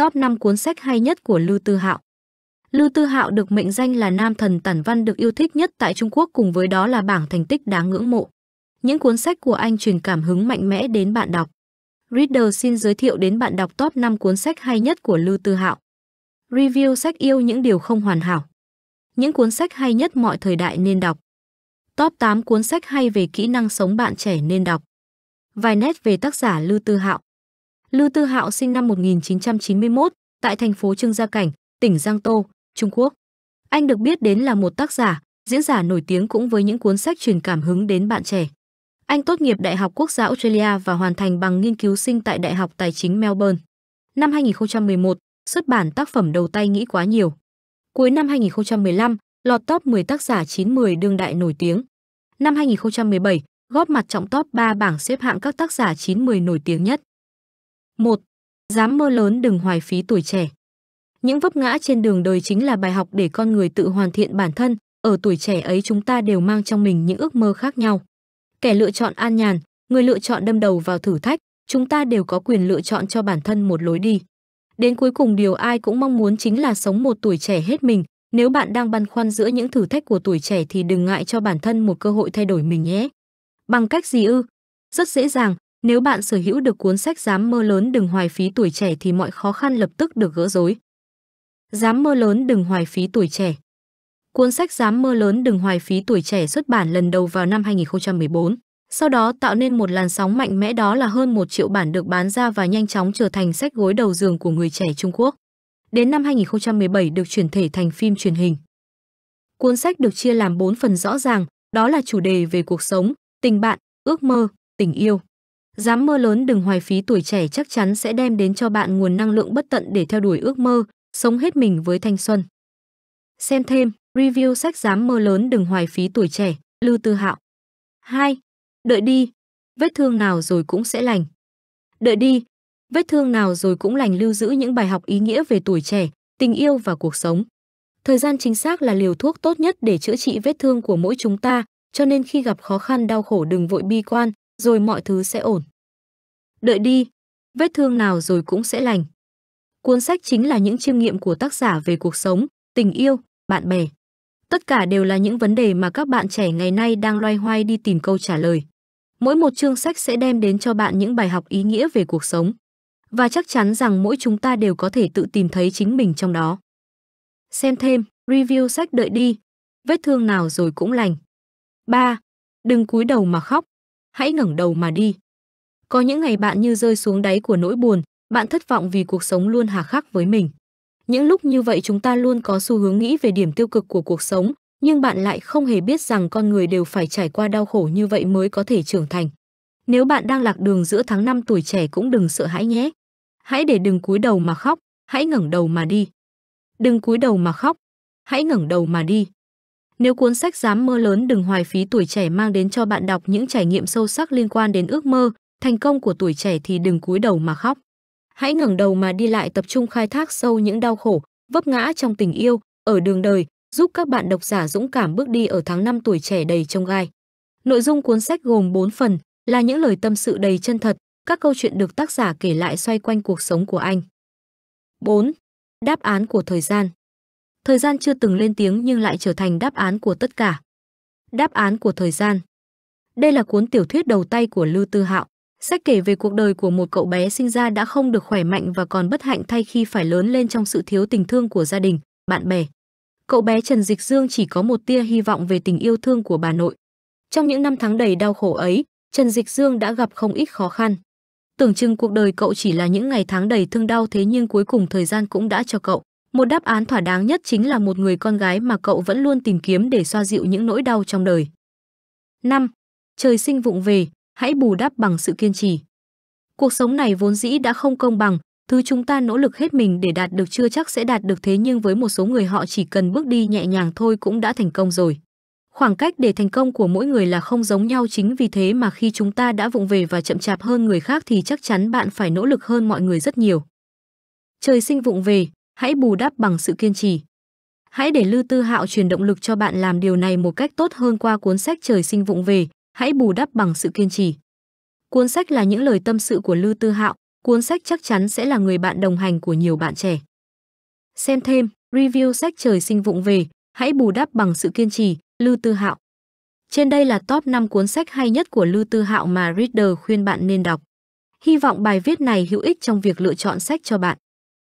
top 5 cuốn sách hay nhất của Lưu Tư Hạo. Lưu Tư Hạo được mệnh danh là nam thần tản văn được yêu thích nhất tại Trung Quốc cùng với đó là bảng thành tích đáng ngưỡng mộ. Những cuốn sách của anh truyền cảm hứng mạnh mẽ đến bạn đọc. Reader xin giới thiệu đến bạn đọc top 5 cuốn sách hay nhất của Lưu Tư Hạo. Review sách yêu những điều không hoàn hảo. Những cuốn sách hay nhất mọi thời đại nên đọc. Top 8 cuốn sách hay về kỹ năng sống bạn trẻ nên đọc. Vài nét về tác giả Lưu Tư Hạo. Lưu Tư Hạo sinh năm 1991 tại thành phố Trương Gia Cảnh, tỉnh Giang Tô, Trung Quốc. Anh được biết đến là một tác giả, diễn giả nổi tiếng cũng với những cuốn sách truyền cảm hứng đến bạn trẻ. Anh tốt nghiệp Đại học Quốc gia Australia và hoàn thành bằng nghiên cứu sinh tại Đại học Tài chính Melbourne. Năm 2011, xuất bản tác phẩm đầu tay nghĩ quá nhiều. Cuối năm 2015, lọt top 10 tác giả 9-10 đương đại nổi tiếng. Năm 2017, góp mặt trọng top 3 bảng xếp hạng các tác giả 9-10 nổi tiếng nhất. 1. Dám mơ lớn đừng hoài phí tuổi trẻ. Những vấp ngã trên đường đời chính là bài học để con người tự hoàn thiện bản thân, ở tuổi trẻ ấy chúng ta đều mang trong mình những ước mơ khác nhau. Kẻ lựa chọn an nhàn, người lựa chọn đâm đầu vào thử thách, chúng ta đều có quyền lựa chọn cho bản thân một lối đi. Đến cuối cùng điều ai cũng mong muốn chính là sống một tuổi trẻ hết mình, nếu bạn đang băn khoăn giữa những thử thách của tuổi trẻ thì đừng ngại cho bản thân một cơ hội thay đổi mình nhé. Bằng cách gì ư? Rất dễ dàng, nếu bạn sở hữu được cuốn sách Dám mơ lớn đừng hoài phí tuổi trẻ thì mọi khó khăn lập tức được gỡ rối. Dám mơ lớn đừng hoài phí tuổi trẻ. Cuốn sách Dám mơ lớn đừng hoài phí tuổi trẻ xuất bản lần đầu vào năm 2014, sau đó tạo nên một làn sóng mạnh mẽ đó là hơn một triệu bản được bán ra và nhanh chóng trở thành sách gối đầu giường của người trẻ Trung Quốc. Đến năm 2017 được chuyển thể thành phim truyền hình. Cuốn sách được chia làm 4 phần rõ ràng, đó là chủ đề về cuộc sống, tình bạn, ước mơ, tình yêu. Dám mơ lớn đừng hoài phí tuổi trẻ chắc chắn sẽ đem đến cho bạn nguồn năng lượng bất tận để theo đuổi ước mơ, sống hết mình với thanh xuân. Xem thêm, review sách Dám mơ lớn đừng hoài phí tuổi trẻ, Lưu Tư Hạo. 2. Đợi đi, vết thương nào rồi cũng sẽ lành. Đợi đi, vết thương nào rồi cũng lành lưu giữ những bài học ý nghĩa về tuổi trẻ, tình yêu và cuộc sống. Thời gian chính xác là liều thuốc tốt nhất để chữa trị vết thương của mỗi chúng ta, cho nên khi gặp khó khăn đau khổ đừng vội bi quan, rồi mọi thứ sẽ ổn. Đợi đi, vết thương nào rồi cũng sẽ lành. Cuốn sách chính là những chiêm nghiệm của tác giả về cuộc sống, tình yêu, bạn bè. Tất cả đều là những vấn đề mà các bạn trẻ ngày nay đang loay hoay đi tìm câu trả lời. Mỗi một chương sách sẽ đem đến cho bạn những bài học ý nghĩa về cuộc sống. Và chắc chắn rằng mỗi chúng ta đều có thể tự tìm thấy chính mình trong đó. Xem thêm, review sách đợi đi, vết thương nào rồi cũng lành. 3. Đừng cúi đầu mà khóc hãy ngẩng đầu mà đi. Có những ngày bạn như rơi xuống đáy của nỗi buồn, bạn thất vọng vì cuộc sống luôn hà khắc với mình. Những lúc như vậy chúng ta luôn có xu hướng nghĩ về điểm tiêu cực của cuộc sống, nhưng bạn lại không hề biết rằng con người đều phải trải qua đau khổ như vậy mới có thể trưởng thành. Nếu bạn đang lạc đường giữa tháng năm tuổi trẻ cũng đừng sợ hãi nhé. Hãy để đừng cúi đầu mà khóc, hãy ngẩng đầu mà đi. Đừng cúi đầu mà khóc, hãy ngẩng đầu mà đi. Nếu cuốn sách dám mơ lớn đừng hoài phí tuổi trẻ mang đến cho bạn đọc những trải nghiệm sâu sắc liên quan đến ước mơ, thành công của tuổi trẻ thì đừng cúi đầu mà khóc. Hãy ngẩng đầu mà đi lại tập trung khai thác sâu những đau khổ, vấp ngã trong tình yêu, ở đường đời, giúp các bạn độc giả dũng cảm bước đi ở tháng năm tuổi trẻ đầy trông gai. Nội dung cuốn sách gồm 4 phần, là những lời tâm sự đầy chân thật, các câu chuyện được tác giả kể lại xoay quanh cuộc sống của anh. 4. Đáp án của thời gian Thời gian chưa từng lên tiếng nhưng lại trở thành đáp án của tất cả. Đáp án của thời gian. Đây là cuốn tiểu thuyết đầu tay của Lưu Tư Hạo. Sách kể về cuộc đời của một cậu bé sinh ra đã không được khỏe mạnh và còn bất hạnh thay khi phải lớn lên trong sự thiếu tình thương của gia đình, bạn bè. Cậu bé Trần Dịch Dương chỉ có một tia hy vọng về tình yêu thương của bà nội. Trong những năm tháng đầy đau khổ ấy, Trần Dịch Dương đã gặp không ít khó khăn. Tưởng chừng cuộc đời cậu chỉ là những ngày tháng đầy thương đau thế nhưng cuối cùng thời gian cũng đã cho cậu một đáp án thỏa đáng nhất chính là một người con gái mà cậu vẫn luôn tìm kiếm để xoa dịu những nỗi đau trong đời. 5. Trời sinh vụng về, hãy bù đắp bằng sự kiên trì. Cuộc sống này vốn dĩ đã không công bằng, thứ chúng ta nỗ lực hết mình để đạt được chưa chắc sẽ đạt được thế nhưng với một số người họ chỉ cần bước đi nhẹ nhàng thôi cũng đã thành công rồi. Khoảng cách để thành công của mỗi người là không giống nhau chính vì thế mà khi chúng ta đã vụng về và chậm chạp hơn người khác thì chắc chắn bạn phải nỗ lực hơn mọi người rất nhiều. Trời sinh vụng về, hãy bù đắp bằng sự kiên trì. Hãy để Lư Tư Hạo truyền động lực cho bạn làm điều này một cách tốt hơn qua cuốn sách Trời sinh vụng về, hãy bù đắp bằng sự kiên trì. Cuốn sách là những lời tâm sự của Lư Tư Hạo, cuốn sách chắc chắn sẽ là người bạn đồng hành của nhiều bạn trẻ. Xem thêm, review sách Trời sinh vụng về, hãy bù đắp bằng sự kiên trì, Lư Tư Hạo. Trên đây là top 5 cuốn sách hay nhất của Lư Tư Hạo mà Reader khuyên bạn nên đọc. Hy vọng bài viết này hữu ích trong việc lựa chọn sách cho bạn.